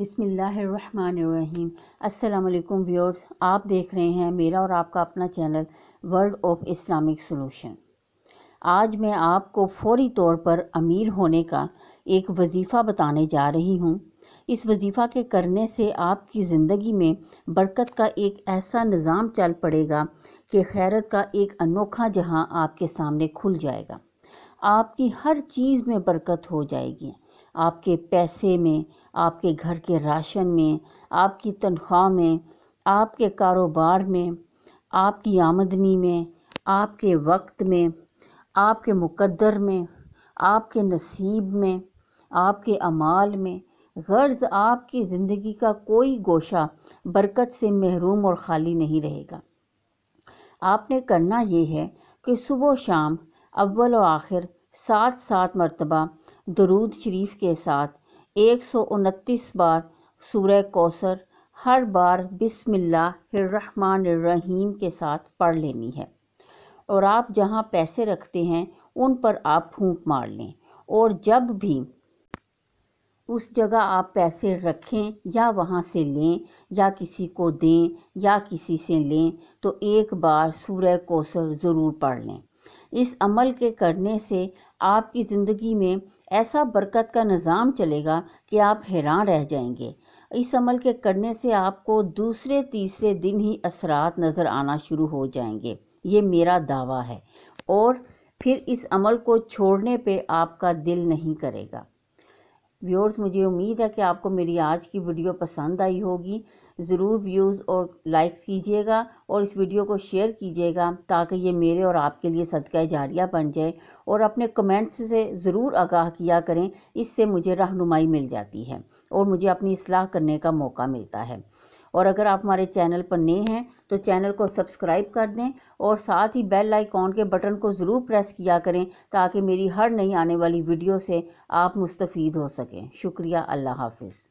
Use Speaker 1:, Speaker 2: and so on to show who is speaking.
Speaker 1: बिसमीम् अल्लाम व्यूअर्स आप देख रहे हैं मेरा और आपका अपना channel world of Islamic solution आज मैं आपको फौरी तौर पर अमीर होने का एक वजीफ़ा बताने जा रही हूँ इस वजीफ़ा के करने से आपकी ज़िंदगी में बरकत का एक ऐसा निज़ाम चल पड़ेगा कि खैरत का एक अनोखा जहां आपके सामने खुल जाएगा आपकी हर चीज़ में बरकत हो जाएगी आपके पैसे में आपके घर के राशन में आपकी तनख्वाह में आपके कारोबार में आपकी आमदनी में आपके वक्त में आपके मुकद्दर में आपके नसीब में आपके अमाल में गर्ज आपकी ज़िंदगी का कोई गोशा बरकत से महरूम और खाली नहीं रहेगा आपने करना ये है कि सुबह शाम अव्वल और आखिर सात सात मरतबा दरूद शरीफ के साथ एक सौ उनतीस बार सूर्य कौसर हर बार बिसमीम के साथ पढ़ लेनी है और आप जहाँ पैसे रखते हैं उन पर आप फूंक मार लें और जब भी उस जगह आप पैसे रखें या वहाँ से लें या किसी को दें या किसी से लें तो एक बार सूर्य कौसर ज़रूर पढ़ लें इस अमल के करने से आपकी ज़िंदगी में ऐसा बरकत का निज़ाम चलेगा कि आप हैरान रह जाएंगे इस अमल के करने से आपको दूसरे तीसरे दिन ही असरात नज़र आना शुरू हो जाएंगे ये मेरा दावा है और फिर इस अमल को छोड़ने पे आपका दिल नहीं करेगा व्यूअर्स मुझे उम्मीद है कि आपको मेरी आज की वीडियो पसंद आई होगी ज़रूर व्यूज़ और लाइक्स कीजिएगा और इस वीडियो को शेयर कीजिएगा ताकि ये मेरे और आपके लिए सदका जारिया बन जाए और अपने कमेंट्स से ज़रूर आगाह किया करें इससे मुझे रहनुमाई मिल जाती है और मुझे अपनी असलाह करने का मौका मिलता है और अगर आप हमारे चैनल पर नए हैं तो चैनल को सब्सक्राइब कर दें और साथ ही बेल आइकॉन के बटन को ज़रूर प्रेस किया करें ताकि मेरी हर नई आने वाली वीडियो से आप मुस्तफ़ हो सकें शुक्रिया अल्लाह हाफिज़